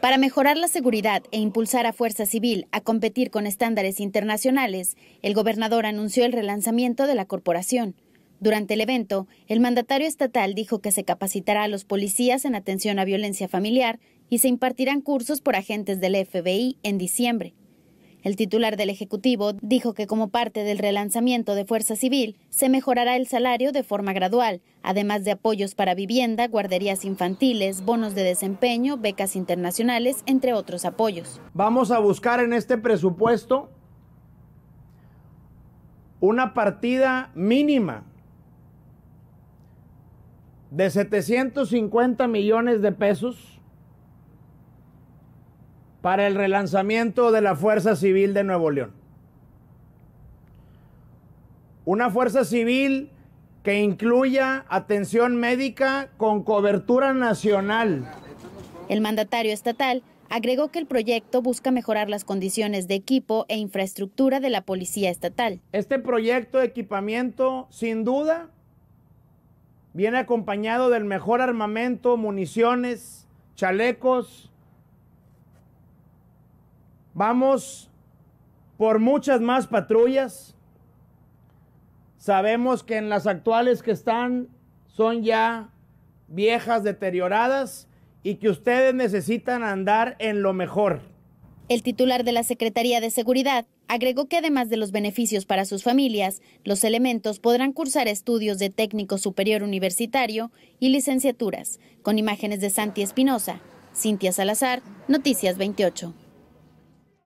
Para mejorar la seguridad e impulsar a Fuerza Civil a competir con estándares internacionales, el gobernador anunció el relanzamiento de la corporación. Durante el evento, el mandatario estatal dijo que se capacitará a los policías en atención a violencia familiar y se impartirán cursos por agentes del FBI en diciembre. El titular del Ejecutivo dijo que como parte del relanzamiento de Fuerza Civil se mejorará el salario de forma gradual, además de apoyos para vivienda, guarderías infantiles, bonos de desempeño, becas internacionales, entre otros apoyos. Vamos a buscar en este presupuesto una partida mínima de 750 millones de pesos para el relanzamiento de la Fuerza Civil de Nuevo León. Una Fuerza Civil que incluya atención médica con cobertura nacional. El mandatario estatal agregó que el proyecto busca mejorar las condiciones de equipo e infraestructura de la Policía Estatal. Este proyecto de equipamiento, sin duda, viene acompañado del mejor armamento, municiones, chalecos, Vamos por muchas más patrullas. Sabemos que en las actuales que están son ya viejas, deterioradas y que ustedes necesitan andar en lo mejor. El titular de la Secretaría de Seguridad agregó que además de los beneficios para sus familias, los elementos podrán cursar estudios de técnico superior universitario y licenciaturas, con imágenes de Santi Espinosa. Cintia Salazar, Noticias 28.